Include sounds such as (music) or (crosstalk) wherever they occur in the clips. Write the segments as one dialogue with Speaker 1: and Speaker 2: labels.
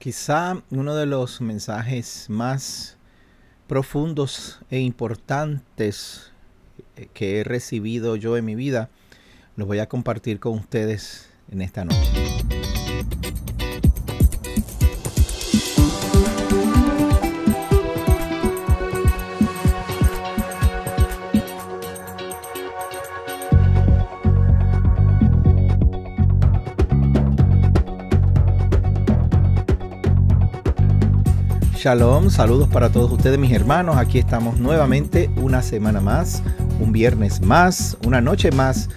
Speaker 1: Quizá uno de los mensajes más profundos e importantes eh, que he recibido yo en mi vida, los voy a compartir con ustedes en esta noche. Shalom, saludos para todos ustedes mis hermanos. Aquí estamos nuevamente una semana más, un viernes más, una noche más,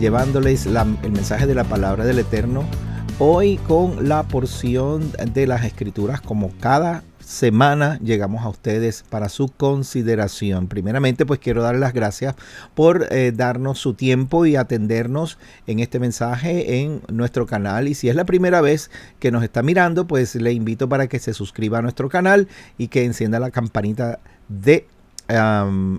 Speaker 1: llevándoles el mensaje de la palabra del Eterno. Hoy con la porción de las escrituras como cada semana llegamos a ustedes para su consideración. Primeramente, pues quiero dar las gracias por eh, darnos su tiempo y atendernos en este mensaje en nuestro canal. Y si es la primera vez que nos está mirando, pues le invito para que se suscriba a nuestro canal y que encienda la campanita de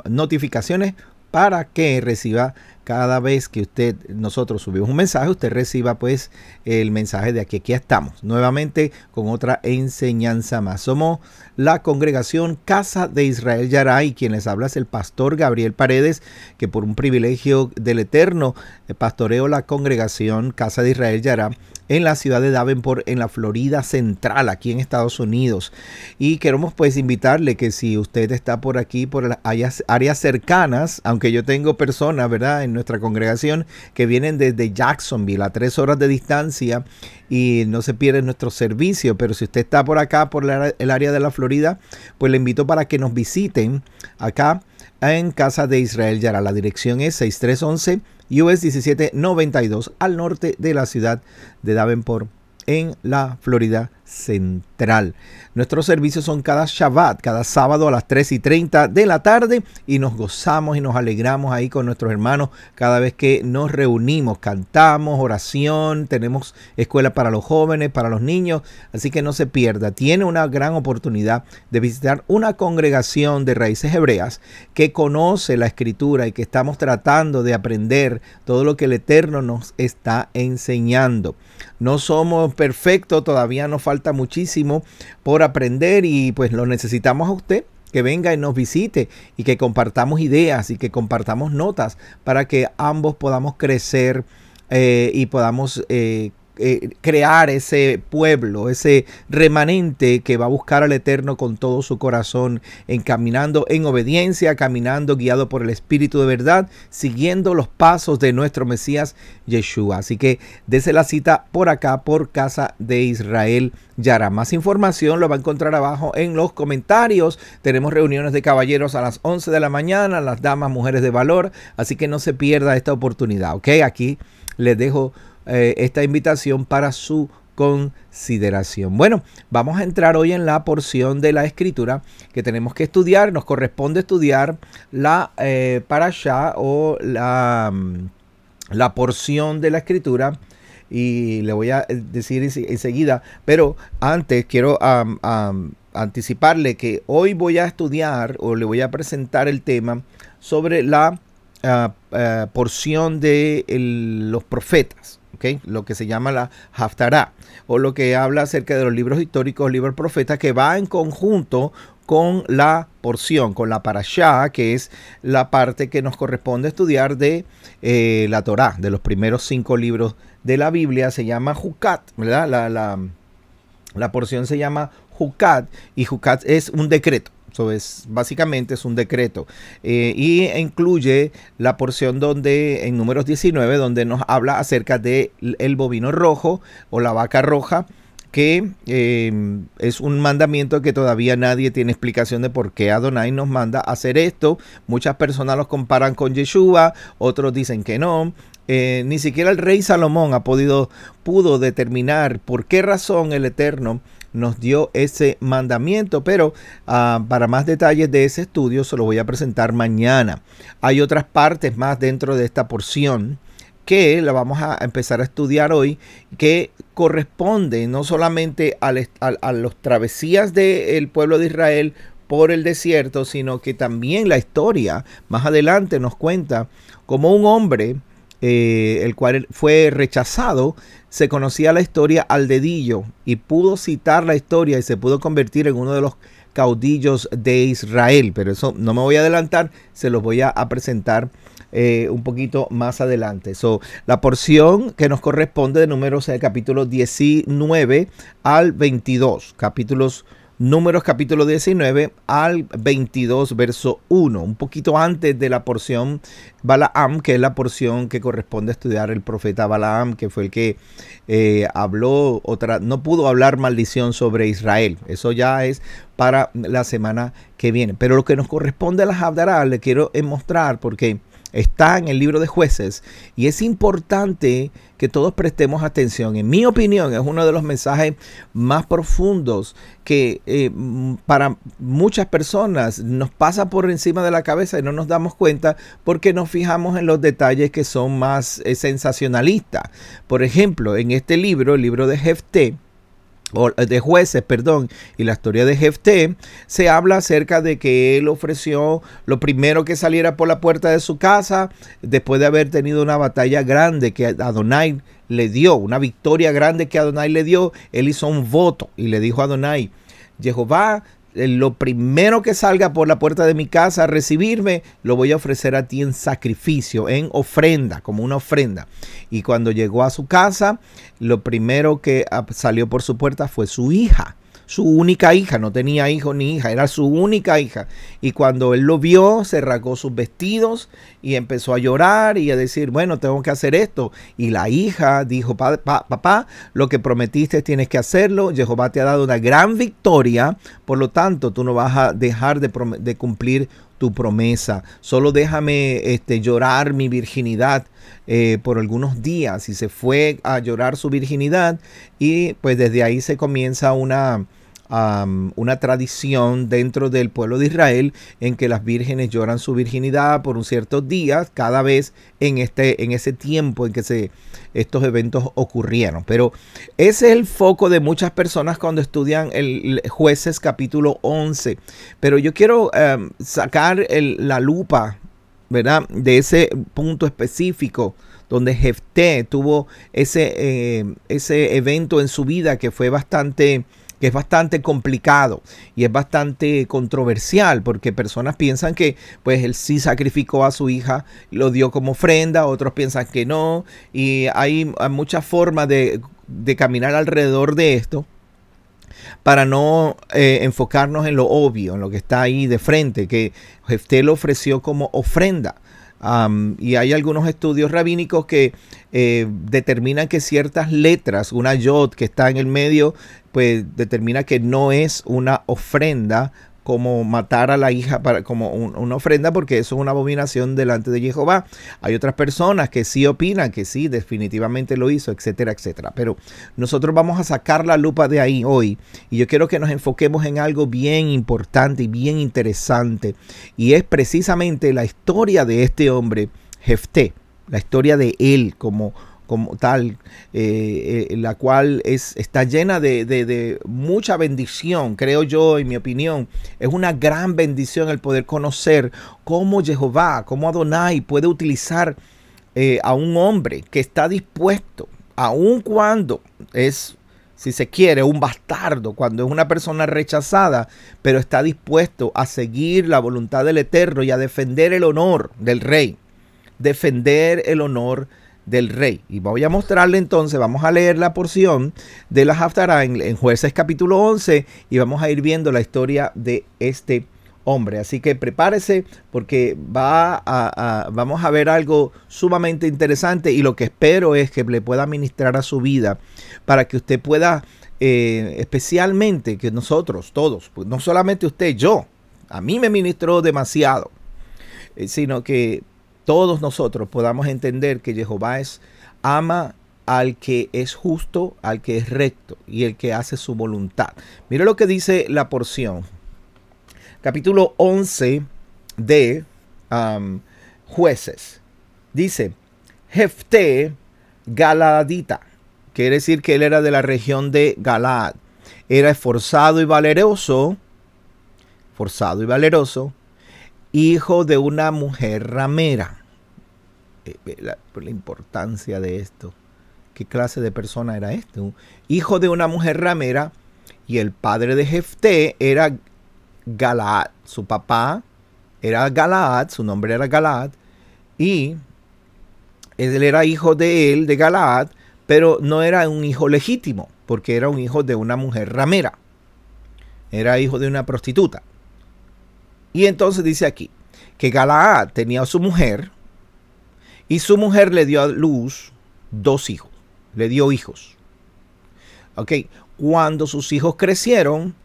Speaker 1: notificaciones para que reciba cada vez que usted, nosotros subimos un mensaje, usted reciba pues el mensaje de aquí, aquí estamos, nuevamente con otra enseñanza más. Somos la congregación Casa de Israel Yaray, quien les habla es el pastor Gabriel Paredes, que por un privilegio del Eterno eh, pastoreo la congregación Casa de Israel Yaray en la ciudad de Davenport, en la Florida Central, aquí en Estados Unidos. Y queremos pues invitarle que si usted está por aquí, por las áreas cercanas, aunque yo tengo personas, ¿verdad? En nuestra congregación que vienen desde Jacksonville a tres horas de distancia y no se pierde nuestro servicio, pero si usted está por acá, por el área de la Florida, pues le invito para que nos visiten acá en Casa de Israel Yara. La dirección es 6311 US 1792 al norte de la ciudad de Davenport en la Florida Central. Nuestros servicios son cada Shabbat, cada sábado a las 3 y 30 de la tarde y nos gozamos y nos alegramos ahí con nuestros hermanos cada vez que nos reunimos, cantamos, oración, tenemos escuela para los jóvenes, para los niños, así que no se pierda. Tiene una gran oportunidad de visitar una congregación de raíces hebreas que conoce la escritura y que estamos tratando de aprender todo lo que el Eterno nos está enseñando. No somos perfectos, todavía nos falta muchísimo por aprender y pues lo necesitamos a usted que venga y nos visite y que compartamos ideas y que compartamos notas para que ambos podamos crecer eh, y podamos eh, eh, crear ese pueblo, ese remanente que va a buscar al Eterno con todo su corazón, encaminando en obediencia, caminando guiado por el Espíritu de verdad, siguiendo los pasos de nuestro Mesías Yeshua. Así que dése la cita por acá, por Casa de Israel Yara. Más información lo va a encontrar abajo en los comentarios. Tenemos reuniones de caballeros a las 11 de la mañana, las damas, mujeres de valor. Así que no se pierda esta oportunidad, ¿ok? Aquí les dejo eh, esta invitación para su consideración. Bueno, vamos a entrar hoy en la porción de la escritura que tenemos que estudiar. Nos corresponde estudiar la eh, para allá o la, mm, la porción de la escritura y le voy a eh, decir enseguida, pero antes quiero anticiparle que hoy voy a estudiar o le voy a presentar el tema sobre la ah, ah, porción de los profetas lo que se llama la Haftarah, o lo que habla acerca de los libros históricos, libros profetas, que va en conjunto con la porción, con la Parashah, que es la parte que nos corresponde estudiar de eh, la Torá, de los primeros cinco libros de la Biblia, se llama Jucat, ¿verdad? La, la porción se llama Jucat y Jucat es un decreto es, básicamente es un decreto. Eh, y incluye la porción donde, en números 19, donde nos habla acerca de el bovino rojo o la vaca roja que em, es un mandamiento que todavía nadie tiene explicación de por qué Adonai nos manda a hacer esto. Muchas personas los comparan con Yeshua, otros dicen que no. Eh, ni siquiera el rey Salomón ha podido, pudo determinar por qué razón el Eterno nos dio ese mandamiento, pero ah, para más detalles de ese estudio se lo voy a presentar mañana. Hay otras partes más dentro de esta porción que la vamos a empezar a estudiar hoy, que corresponde no solamente a, a, los travesías del pueblo de Israel por el desierto, sino que también la historia más adelante nos cuenta como un hombre, eh, el cual fue rechazado se conocía la historia al dedillo y pudo citar la historia y se pudo convertir en uno de los caudillos de Israel. Pero eso no me voy a adelantar, se los voy a, presentar eh, un poquito más adelante. So, la porción que nos corresponde de números es el capítulo 19 al 22, capítulos Números capítulo 19 al 22, verso 1, un poquito antes de la porción Balaam, que es la porción que corresponde a estudiar el profeta Balaam, que fue el que eh, habló otra, no pudo hablar maldición sobre Israel. Eso ya es para la semana que viene. Pero lo que nos corresponde a las Abdará, le quiero mostrar porque está en el libro de jueces y es importante que todos prestemos atención. En mi opinión, es uno de los mensajes más profundos que eh, para muchas personas nos pasa por encima de la cabeza y no nos damos cuenta porque nos fijamos en los detalles que son más eh, sensacionalistas. Por ejemplo, en este libro, el libro de Jefté, eh, de jueces, perdón, y la historia de Jefté, se habla acerca de que él ofreció lo primero que saliera por la puerta de su casa después de haber tenido una batalla grande que Adonai le dio, una victoria grande que Adonai le dio, él hizo un voto y le dijo a Adonai, Jehová, eh, lo primero que salga por la puerta de mi casa a recibirme, lo voy a ofrecer a ti en sacrificio, en ofrenda, como una ofrenda. Y cuando llegó a su casa, lo primero que ah, salió por su puerta fue su hija su única hija, no tenía hijo ni hija, era su única hija. Y cuando él lo vio, se rasgó sus vestidos y empezó a llorar y a decir, bueno, tengo que hacer esto. Y la hija dijo, papá, lo que prometiste tienes que hacerlo, Jehová te ha dado una gran victoria, por lo tanto, tú no vas a dejar de, cumplir tu promesa. Solo déjame este, llorar mi virginidad eh, por algunos días. Y se fue a llorar su virginidad. Y pues desde ahí se comienza una, una tradición dentro del pueblo de Israel en que las vírgenes lloran su virginidad por un cierto día cada vez en, este, en ese tiempo en que se, estos eventos ocurrieron. Pero ese es el foco de muchas personas cuando estudian el jueces capítulo 11. Pero yo quiero sacar la lupa, ¿verdad? De ese punto específico donde Jefté tuvo ese, eh, ese evento en su vida que fue bastante que es bastante complicado y es bastante controversial porque personas piensan que pues él sí sacrificó a su hija, lo dio como ofrenda, otros piensan que no y hay muchas formas de, de caminar alrededor de esto para no eh, enfocarnos en lo obvio, en lo que está ahí de frente, que Jefté lo ofreció como ofrenda y hay algunos estudios rabínicos que eh, determinan que ciertas letras, una yod que está en el medio, pues determina que no es una ofrenda como matar a la hija para, como una ofrenda, porque eso es una abominación delante de Jehová. Hay otras personas que sí opinan que sí, definitivamente lo hizo, etcétera, etcétera. Pero nosotros vamos a sacar la lupa de ahí hoy y yo quiero que nos enfoquemos en algo bien importante y bien interesante y es precisamente la historia de este hombre, Jefté, la historia de él como como tal, eh, eh, la cual es, está llena de, mucha bendición, creo yo, en mi opinión. Es una gran bendición el poder conocer cómo Jehová, cómo Adonai puede utilizar eh, a un hombre que está dispuesto, aun cuando es, si se quiere, un bastardo, cuando es una persona rechazada, pero está dispuesto a seguir la voluntad del Eterno y a defender el honor del rey, defender el honor del del rey. Y voy a mostrarle entonces, vamos a leer la porción de la Haftarah en, Jueces capítulo 11 y vamos a ir viendo la historia de este hombre. Así que prepárese porque va a, vamos a ver algo sumamente interesante y lo que espero es que le pueda ministrar a su vida para que usted pueda, eh, especialmente que nosotros todos, pues, no solamente usted, yo, a mí me ministró demasiado, eh, sino que todos nosotros podamos entender que Jehová es ama al que es justo, al que es recto y el que hace su voluntad. Mira lo que dice la porción. Capítulo 11 de um, jueces. Dice, Jefte Galadita. Quiere decir que él era de la región de Galad. Era esforzado y valeroso. Forzado y valeroso. Hijo de una mujer ramera. Eh, la, la importancia de esto. ¿Qué clase de persona era este? hijo de una mujer ramera y el padre de Jefté era Galaad. Su papá era Galaad, su nombre era Galaad. Y él era hijo de él, de Galaad, pero no era un hijo legítimo, porque era un hijo de una mujer ramera. Era hijo de una prostituta. Y entonces dice aquí que Galaad tenía a su mujer, y su mujer le dio a luz dos hijos, le dio hijos. Ok, cuando sus hijos crecieron,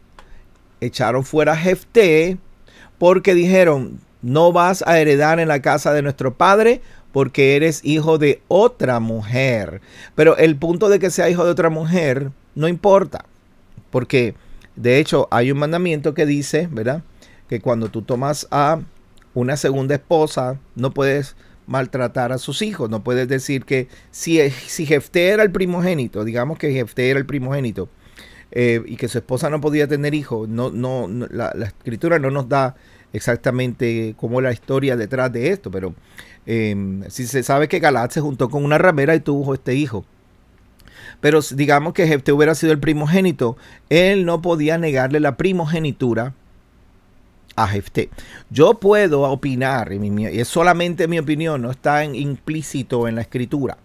Speaker 1: echaron fuera a Jefté porque dijeron, no vas a heredar en la casa de nuestro padre porque eres hijo de otra mujer. Pero el punto de que sea hijo de otra mujer no importa, porque de hecho hay un mandamiento que dice, ¿verdad? Que cuando tú tomas a una segunda esposa, no puedes maltratar a sus hijos. No puedes decir que si, si Jefté era el primogénito, digamos que Jefté era el primogénito eh, y que su esposa no podía tener hijos, no, no, la, escritura no nos da exactamente cómo la historia detrás de esto, pero em, si se sabe que Galat se juntó con una ramera y tuvo este hijo. Pero digamos que Jefté hubiera sido el primogénito, él no podía negarle la primogenitura a Jefté. Yo puedo opinar, y es solamente mi opinión, no está en implícito en la escritura,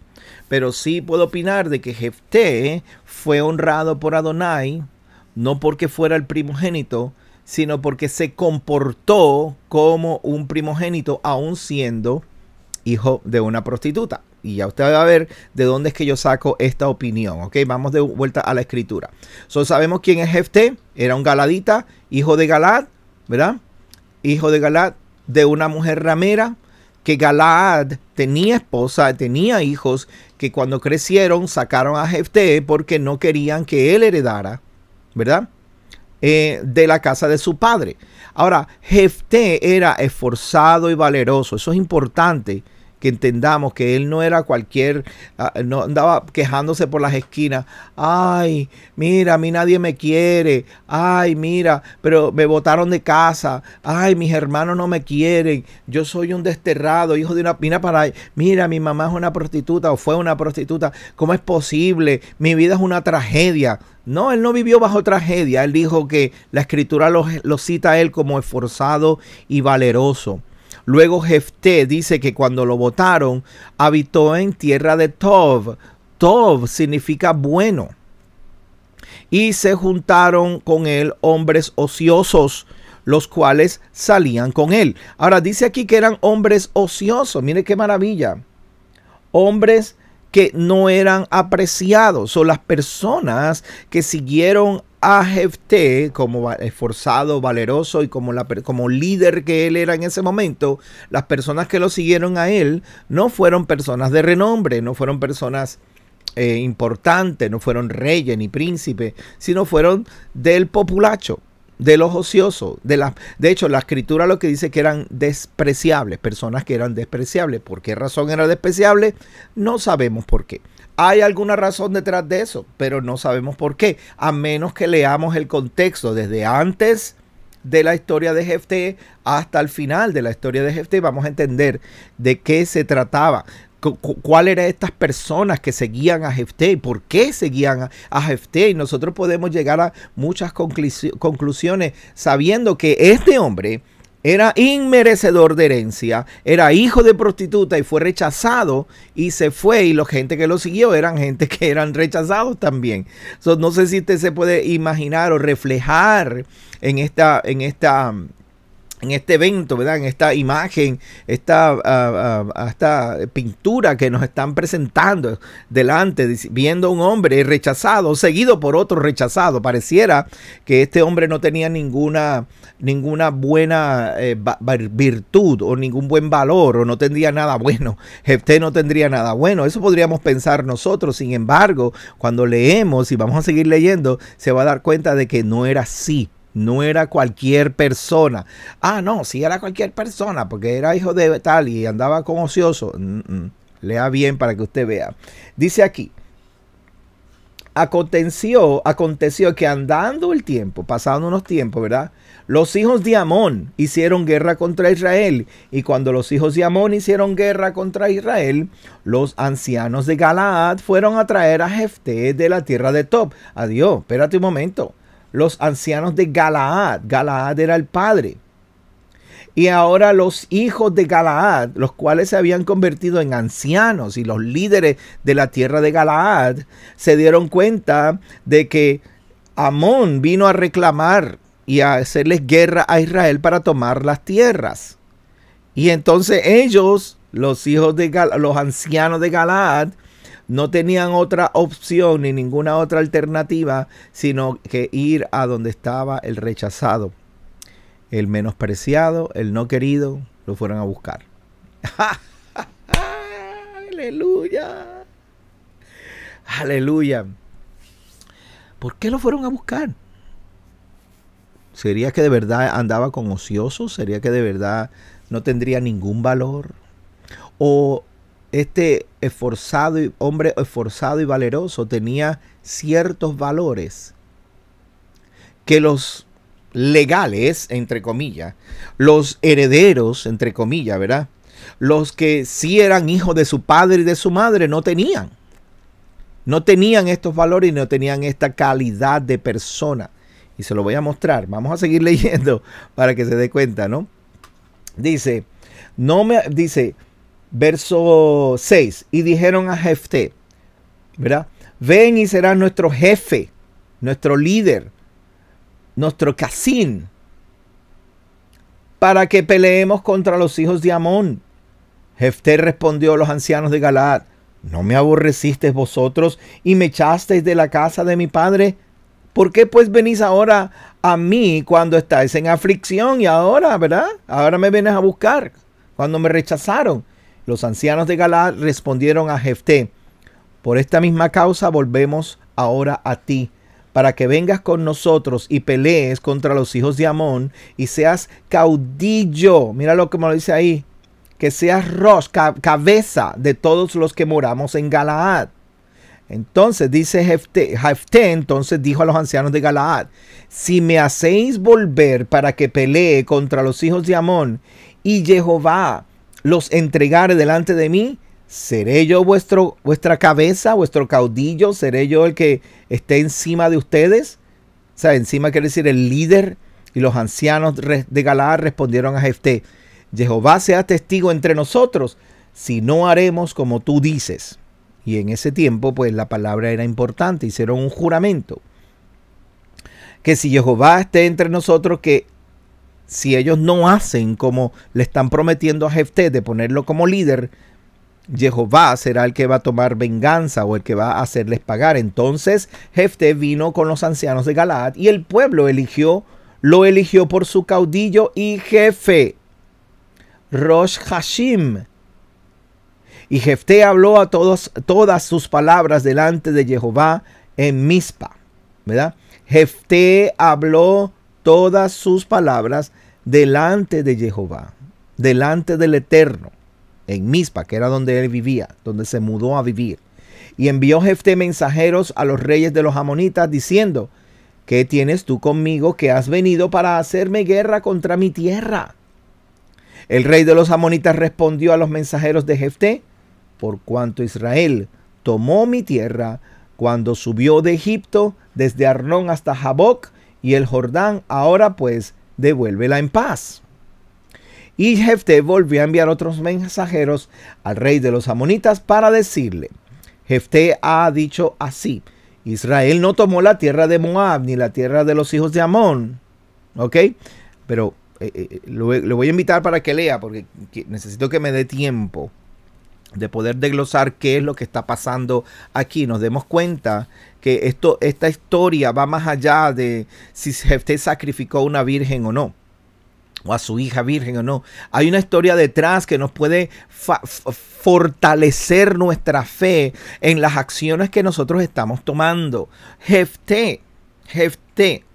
Speaker 1: pero sí puedo opinar de que Jefté fue honrado por Adonai, no porque fuera el primogénito, sino porque se comportó como un primogénito, aún siendo hijo de una prostituta. Y ya usted va a ver de dónde es que yo saco esta opinión. Ok, vamos de vuelta a la escritura. So, sabemos quién es Jefté, era un galadita, hijo de Galad, ¿verdad? Hijo de Galaad, de una mujer ramera, que Galaad tenía esposa, tenía hijos, que cuando crecieron sacaron a Jefté porque no querían que él heredara, ¿verdad? Eh, de la casa de su padre. Ahora, Jefté era esforzado y valeroso, eso es importante que entendamos que él no era cualquier, ah, no andaba quejándose por las esquinas, ay, mira, a mí nadie me quiere, ay, mira, pero me botaron de casa, ay, mis hermanos no me quieren, yo soy un desterrado, hijo de una, mira para, mira, mi mamá es una prostituta o fue una prostituta, ¿cómo es posible? Mi vida es una tragedia. No, él no vivió bajo tragedia. Él dijo que la escritura lo, lo, cita a él como esforzado y valeroso. Luego Jefté dice que cuando lo votaron, habitó en tierra de Tov. Tov significa bueno. Y se juntaron con él hombres ociosos, los cuales salían con él. Ahora dice aquí que eran hombres ociosos. Mire qué maravilla. Hombres que no eran apreciados o las personas que siguieron a Jefté como esforzado, valeroso y como, la, como líder que él era en ese momento, las personas que lo siguieron a él no fueron personas de renombre, no fueron personas eh, importantes, no fueron reyes ni príncipes, sino fueron del populacho de los ociosos. De, de hecho, la escritura lo que dice que eran despreciables, personas que eran despreciables. ¿Por qué razón era despreciable? No sabemos por qué. Hay alguna razón detrás de eso, pero no sabemos por qué, a menos que leamos el contexto desde antes de la historia de Jefté hasta el final de la historia de Jefté, vamos a entender de qué se trataba cuál eran estas personas que seguían a Jefté y por qué seguían a, Jefte Y nosotros podemos llegar a muchas conclusiones sabiendo que este hombre era inmerecedor de herencia, era hijo de prostituta y fue rechazado y se fue y la gente que lo siguió eran gente que eran rechazados también. no sé si usted se puede imaginar o reflejar en esta, en esta en este evento, ¿verdad? En esta imagen, esta, ah, ah, ah, esta, pintura que nos están presentando delante, viendo un hombre rechazado, seguido por otro rechazado. Pareciera que este hombre no tenía ninguna, ninguna buena eh, virtud o ningún buen valor o no tendría nada bueno. Jefté (laughs) este no tendría nada bueno. Eso podríamos pensar nosotros. Sin embargo, cuando leemos y vamos a seguir leyendo, se va a dar cuenta de que no era así no era cualquier persona. Ah, no, sí era cualquier persona, porque era hijo de tal y andaba con ocioso. Lea bien para que usted vea. Dice aquí. Aconteció, aconteció que andando el tiempo, pasando unos tiempos, ¿verdad? Los hijos de Amón hicieron guerra contra Israel. Y cuando los hijos de Amón hicieron guerra contra Israel, los ancianos de Galaad fueron a traer a Jefté de la tierra de Top. Adiós, espérate un momento los ancianos de Galaad. Galaad era el padre. Y ahora los hijos de Galaad, los cuales se habían convertido en ancianos y los líderes de la tierra de Galaad, se dieron cuenta de que Amón vino a reclamar y a hacerles guerra a Israel para tomar las tierras. Y entonces ellos, los hijos de los ancianos de Galaad, no tenían otra opción ni ninguna otra alternativa sino que ir a donde estaba el rechazado, el menospreciado, el no querido, lo fueron a buscar. (laughs) Aleluya. Aleluya. ¿Por qué lo fueron a buscar? ¿Sería que de verdad andaba con ocioso? ¿Sería que de verdad no tendría ningún valor? ¿O este esforzado y, hombre esforzado y valeroso tenía ciertos valores que los legales, entre comillas, los herederos, entre comillas, ¿verdad? Los que sí eran hijos de su padre y de su madre no tenían. No tenían estos valores y no tenían esta calidad de persona. Y se lo voy a mostrar. Vamos a seguir (laughs) leyendo para que se dé cuenta, ¿no? Dice, no me, dice, verso 6, y dijeron a Jefté, ¿verdad? Ven y serás nuestro jefe, nuestro líder, nuestro casín, para que peleemos contra los hijos de Amón. Jefté respondió a los ancianos de Galaad, ¿no me aborrecisteis vosotros y me echasteis de la casa de mi padre? ¿Por qué pues venís ahora a mí cuando estáis en aflicción y ahora, verdad? Ahora me vienes a buscar cuando me rechazaron. Los ancianos de Galaad respondieron a Jefté, por esta misma causa volvemos ahora a ti, para que vengas con nosotros y pelees contra los hijos de Amón y seas caudillo. Mira lo que me lo dice ahí. Que seas rosca cabeza de todos los que moramos en Galaad. Entonces dice Jefté, Jefté, entonces dijo a los ancianos de Galaad, si me hacéis volver para que pelee contra los hijos de Amón y Jehová los entregare delante de mí, seré yo vuestro, vuestra cabeza, vuestro caudillo, seré yo el que esté encima de ustedes. O sea, encima quiere decir el líder. Y los ancianos de Galaad respondieron a Jefté, Jehová sea testigo entre nosotros, si no haremos como tú dices. Y en ese tiempo, pues la palabra era importante, hicieron un juramento. Que si Jehová esté entre nosotros, que si ellos no hacen como le están prometiendo a Jefté de ponerlo como líder, Jehová será el que va a tomar venganza o el que va a hacerles pagar. Entonces Jefté vino con los ancianos de Galaad y el pueblo eligió, lo eligió por su caudillo y jefe, Rosh Hashim. Y Jefté habló a todos todas sus palabras delante de Jehová en Mizpa, ¿verdad? Jefté habló todas sus palabras delante de Jehová, delante del Eterno, en Mizpa, que era donde él vivía, donde se mudó a vivir. Y envió Jefté mensajeros a los reyes de los amonitas diciendo, ¿qué tienes tú conmigo que has venido para hacerme guerra contra mi tierra? El rey de los amonitas respondió a los mensajeros de Jefté, por cuanto Israel tomó mi tierra cuando subió de Egipto desde Arnón hasta Jaboc, y el Jordán, ahora pues devuélvela en paz. Y Jefté volvió a enviar otros mensajeros al rey de los amonitas para decirle, Jefté ha dicho así, Israel no tomó la tierra de Moab ni la tierra de los hijos de Amón. ¿Ok? Pero eh, eh, eh, le voy a invitar para que lea porque necesito que me dé tiempo de poder desglosar qué es lo que está pasando aquí. Nos demos cuenta que esto, esta historia va más allá de si Jefté sacrificó a una virgen o no, o a su hija virgen o no. Hay una historia detrás que nos puede fortalecer nuestra fe en las acciones que nosotros estamos tomando. Jefté, Jefté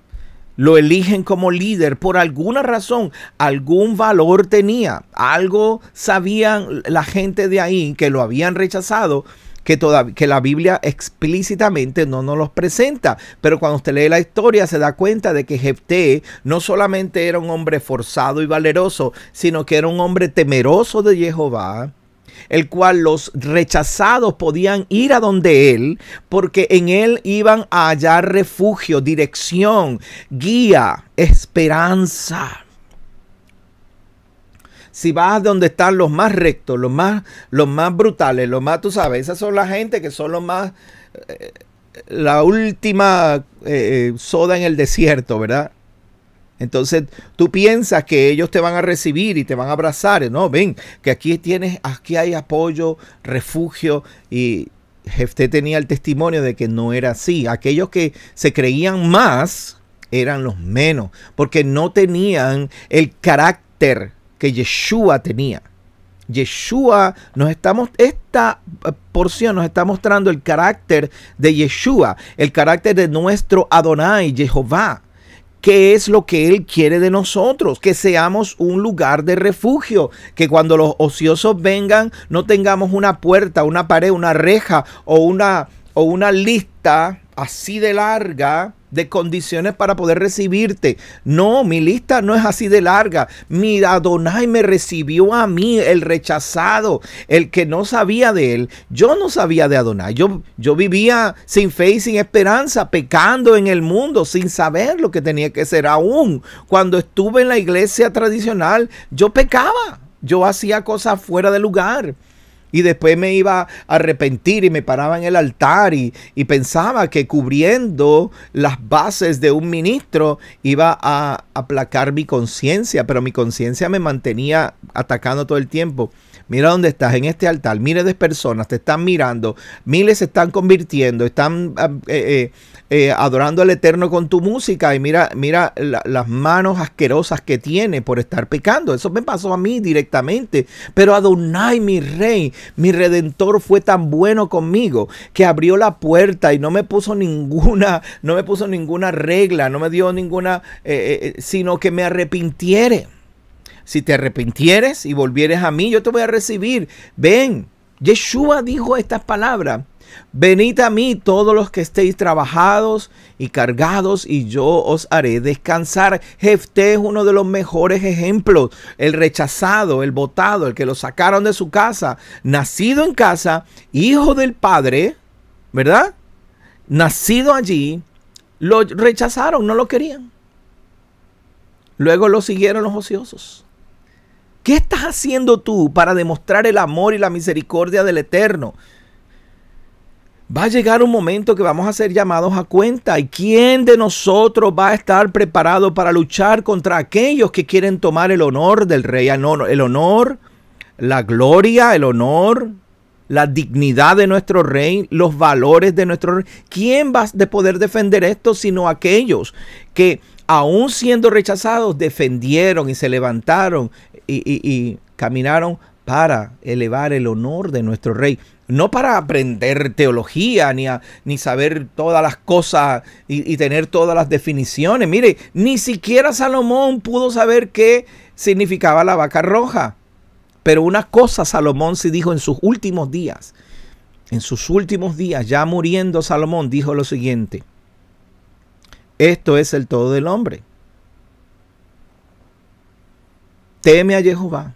Speaker 1: lo eligen como líder, por alguna razón, algún valor tenía, algo sabían la gente de ahí que lo habían rechazado. Que, toda, que la Biblia explícitamente no nos los presenta. Pero cuando usted lee la historia se da cuenta de que Jefté no solamente era un hombre forzado y valeroso, sino que era un hombre temeroso de Jehová, el cual los rechazados podían ir a donde él, porque en él iban a hallar refugio, dirección, guía, esperanza. Si vas donde están los más rectos, los más, los más brutales, los más, tú sabes, esas son la gente que son los más, eh, la última eh, eh, soda en el desierto, ¿verdad? Entonces tú piensas que ellos te van a recibir y te van a abrazar. No, ven, que aquí tienes, aquí hay apoyo, refugio y usted tenía el testimonio de que no era así. Aquellos que se creían más eran los menos, porque no tenían el carácter que Yeshua tenía. Yeshua nos estamos esta eh, porción nos está mostrando el carácter de Yeshua, el carácter de nuestro Adonai, Jehová qué es lo que Él quiere de nosotros, que seamos un lugar de refugio, que cuando los ociosos vengan no tengamos una puerta, una pared, una reja o una, o una lista así de larga de condiciones para poder recibirte. No, mi lista no es así de larga. Mi Adonai me recibió a mí, el rechazado, el que no sabía de él. Yo no sabía de Adonai. Yo, yo vivía sin fe y sin esperanza, pecando en el mundo, sin saber lo que tenía que ser aún. Cuando estuve en la iglesia tradicional, yo pecaba. Yo hacía cosas fuera de lugar y después me iba a arrepentir y me paraba en el altar y, y pensaba que cubriendo las bases de un ministro iba a aplacar mi conciencia, pero mi conciencia me mantenía atacando todo el tiempo. Mira dónde estás, en este altar, miles de personas te están mirando, miles se están convirtiendo, están eh, eh, eh, adorando al Eterno con tu música y mira, mira las manos asquerosas que tiene por estar pecando. Eso me pasó a mí directamente. Pero Adonai, mi rey, mi redentor fue tan bueno conmigo que abrió la puerta y no me puso ninguna, no me puso ninguna regla, no me dio ninguna, eh, eh, sino que me arrepintiere. Si te arrepintieres y volvieres a mí, yo te voy a recibir. Ven, Yeshua dijo estas palabras Venid a mí todos los que estéis trabajados y cargados y yo os haré descansar. Jefté es uno de los mejores ejemplos. El rechazado, el botado, el que lo sacaron de su casa, nacido en casa, hijo del padre, ¿verdad? Nacido allí, lo rechazaron, no lo querían. Luego lo siguieron los ociosos. ¿Qué estás haciendo tú para demostrar el amor y la misericordia del Eterno? Va a llegar un momento que vamos a ser llamados a cuenta. ¿Y quién de nosotros va a estar preparado para luchar contra aquellos que quieren tomar el honor del rey? Ah, el honor, la gloria, el honor, la dignidad de nuestro rey, los valores de nuestro rey. ¿Quién va a poder defender esto sino aquellos que, aún siendo rechazados, defendieron y se levantaron y, y caminaron para elevar el honor de nuestro rey? no para aprender teología ni, ni saber todas las cosas y, y, tener todas las definiciones. Mire, ni siquiera Salomón pudo saber qué significaba la vaca roja. Pero una cosa Salomón sí dijo en sus últimos días. En sus últimos días, ya muriendo Salomón, dijo lo siguiente. Esto es el todo del hombre. Teme a Jehová.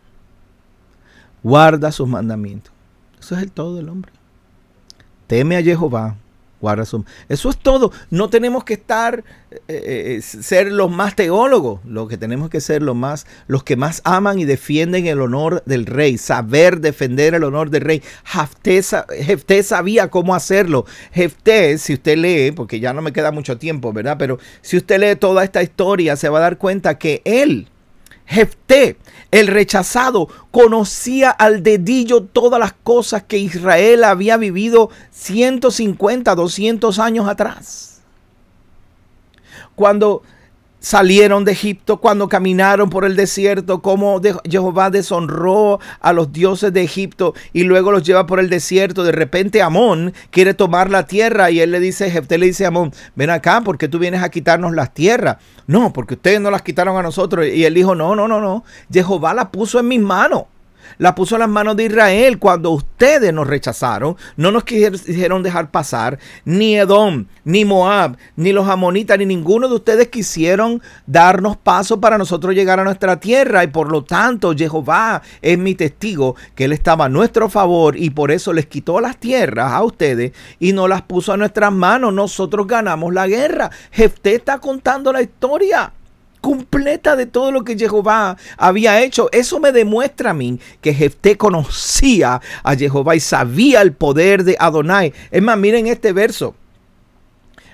Speaker 1: Guarda sus mandamientos eso es el todo del hombre. Teme a Jehová, guarda su... Eso es todo. No tenemos que estar, eh, eh, eh, ser los más teólogos. Lo que tenemos que ser los más, los que más aman y defienden el honor del rey. Saber defender el honor del rey. Jefté, sabía cómo hacerlo. Jefté, si usted lee, porque ya no me queda mucho tiempo, ¿verdad? Pero si usted lee toda esta historia, se va a dar cuenta que él Jefté, el rechazado, conocía al dedillo todas las cosas que Israel había vivido 150, 200 años atrás. Cuando salieron de Egipto, cuando caminaron por el desierto, como Jehová deshonró a los dioses de Egipto y luego los lleva por el desierto. De repente Amón quiere tomar la tierra y él le dice, Jefté le dice a Amón, ven acá porque tú vienes a quitarnos las tierras. No, porque ustedes no las quitaron a nosotros. Y él dijo, no, no, no, no, Jehová la puso en mis manos la puso en las manos de Israel cuando ustedes nos rechazaron, no nos quisieron dejar pasar, ni Edom, ni Moab, ni los amonitas, ni ninguno de ustedes quisieron darnos paso para nosotros llegar a nuestra tierra y por lo tanto Jehová es mi testigo que él estaba a nuestro favor y por eso les quitó las tierras a ustedes y no las puso a nuestras manos, nosotros ganamos la guerra. Jefté está contando la historia completa de todo lo que Jehová había hecho. Eso me demuestra a mí que Jefté conocía a Jehová y sabía el poder de Adonai. Es más, miren este verso.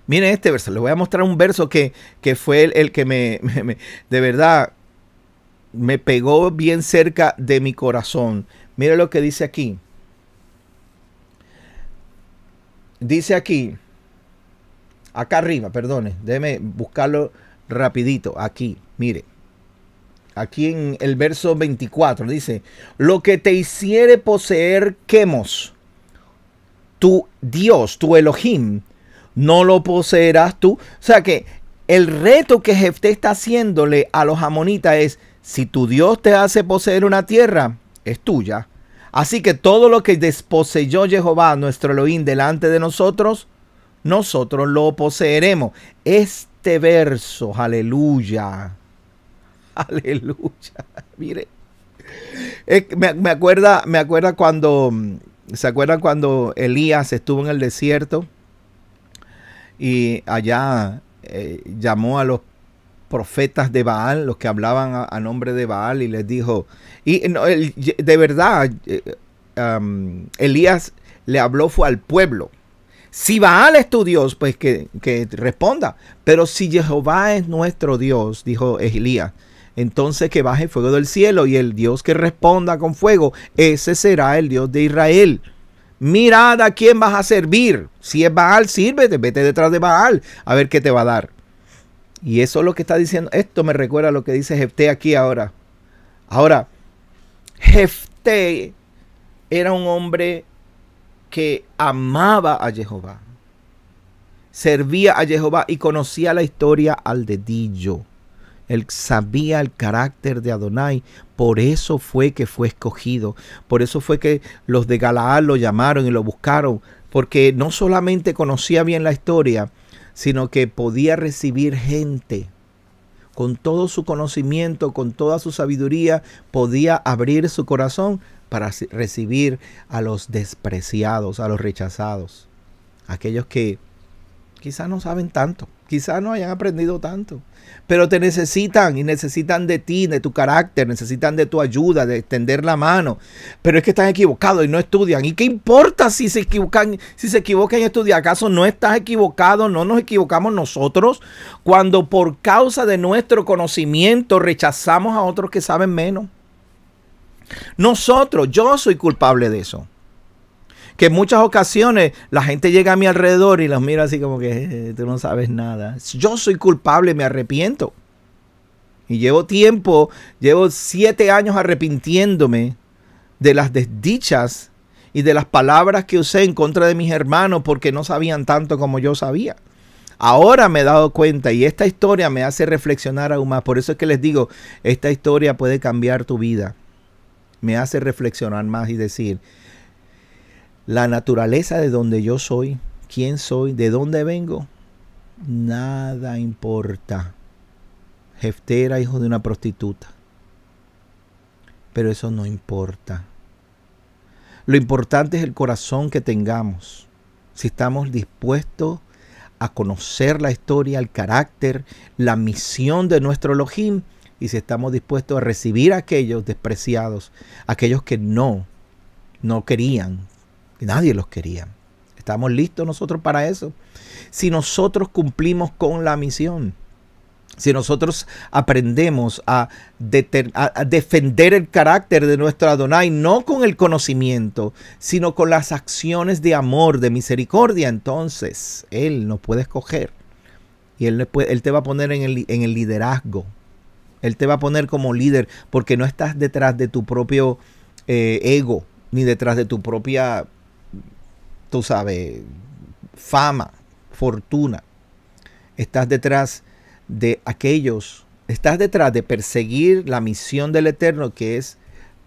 Speaker 1: Miren este verso. Les voy a mostrar un verso que, fue el, que me, de verdad, me pegó bien cerca de mi corazón. Miren lo que dice aquí. Dice aquí, acá arriba, perdone, déjeme buscarlo rapidito aquí, mire. Aquí en el verso 24 dice, lo que te hiciere poseer quemos, tu Dios, tu Elohim, no lo poseerás tú. O sea que el reto que Jefté está haciéndole a los amonitas es, si tu Dios te hace poseer una tierra, es tuya. Así que todo lo que desposeyó Jehová, nuestro Elohim, delante de nosotros, nosotros lo poseeremos. Es este verso, aleluya, (laughs) aleluya, mire, me, acuerda, me acuerda cuando, ¿se acuerda cuando Elías estuvo en el desierto? Y allá eh, llamó a los profetas de Baal, los que hablaban a, nombre de Baal, y les dijo, y de verdad, eh, eh, Elías le habló fue al pueblo, si Baal es tu Dios, pues que, responda. Pero si Jehová es nuestro Dios, dijo Elías, entonces que baje fuego del cielo y el Dios que responda con fuego, ese será el Dios de Israel. Mirad a quién vas a servir. Si es Baal, sírvete, vete detrás de Baal a ver qué te va a dar. Y eso es lo que está diciendo. Esto me recuerda a lo que dice Jefté aquí ahora. Ahora, Jefté era un hombre que amaba a Jehová, servía a Jehová y conocía la historia al dedillo. Él sabía el carácter de Adonai, por eso fue que fue escogido, por eso fue que los de Galaad lo llamaron y lo buscaron, porque no solamente conocía bien la historia, sino que podía recibir gente con todo su conocimiento, con toda su sabiduría, podía abrir su corazón para recibir a los despreciados, a los rechazados, aquellos que quizás no saben tanto, quizás no hayan aprendido tanto, pero te necesitan y necesitan de ti, de tu carácter, necesitan de tu ayuda, de extender la mano, pero es que están equivocados y no estudian. ¿Y qué importa si se equivocan, si se equivocan y estudian? ¿Acaso no estás equivocado? ¿No nos equivocamos nosotros cuando por causa de nuestro conocimiento rechazamos a otros que saben menos? Nosotros, yo soy culpable de eso. Que en muchas ocasiones la gente llega a mi alrededor y los mira así como que eh, tú no sabes nada. Yo soy culpable, me arrepiento. Y llevo tiempo, llevo siete años arrepintiéndome de las desdichas y de las palabras que usé en contra de mis hermanos porque no sabían tanto como yo sabía. Ahora me he dado cuenta y esta historia me hace reflexionar aún más. Por eso es que les digo, esta historia puede cambiar tu vida me hace reflexionar más y decir, la naturaleza de donde yo soy, quién soy, de dónde vengo, nada importa. Jeftera, hijo de una prostituta. Pero eso no importa. Lo importante es el corazón que tengamos. Si estamos dispuestos a conocer la historia, el carácter, la misión de nuestro Elohim y si estamos dispuestos a recibir a aquellos despreciados, aquellos que no, no querían, nadie los quería. ¿Estamos listos nosotros para eso? Si nosotros cumplimos con la misión, si nosotros aprendemos a, defender el carácter de nuestro Adonai, no con el conocimiento, sino con las acciones de amor, de misericordia, entonces Él nos puede escoger y Él, él te va a poner en el, en el liderazgo él te va a poner como líder porque no estás detrás de tu propio eh, ego, ni detrás de tu propia, tú sabes, fama, fortuna. Estás detrás de aquellos, estás detrás de perseguir la misión del Eterno que es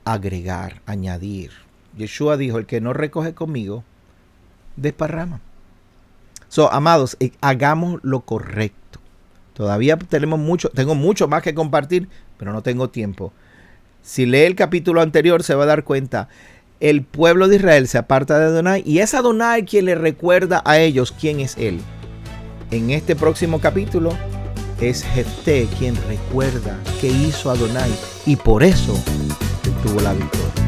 Speaker 1: agregar, añadir. Yeshua dijo, el que no recoge conmigo, desparrama. So, amados, eh, hagamos lo correcto. Todavía tenemos mucho, tengo mucho más que compartir, pero no tengo tiempo. Si lee el capítulo anterior se va a dar cuenta. El pueblo de Israel se aparta de Adonai y es Adonai quien le recuerda a ellos quién es él. En este próximo capítulo es Jefté quien recuerda qué hizo Adonai y por eso tuvo la victoria.